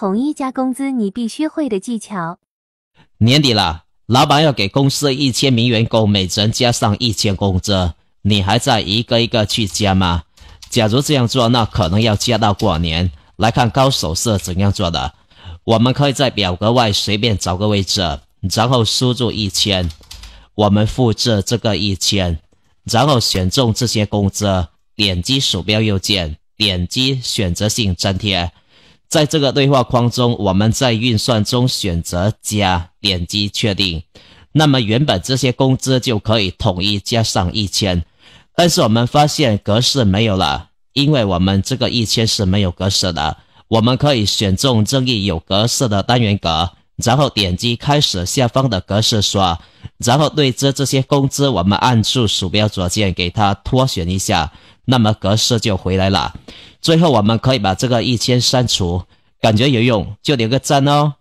统一加工资，你必须会的技巧。年底了，老板要给公司一千名员工每人加上一千工资，你还在一个一个去加吗？假如这样做，那可能要加到过年。来看高手是怎样做的。我们可以在表格外随便找个位置，然后输入一千。我们复制这个一千，然后选中这些工资，点击鼠标右键，点击选择性粘贴。在这个对话框中，我们在运算中选择加，点击确定。那么原本这些工资就可以统一加上一千，但是我们发现格式没有了，因为我们这个一千是没有格式的。我们可以选中任意有格式的单元格，然后点击开始下方的格式刷，然后对着这些工资，我们按住鼠标左键给它拖选一下，那么格式就回来了。最后，我们可以把这个一千删除。感觉有用就留个赞哦。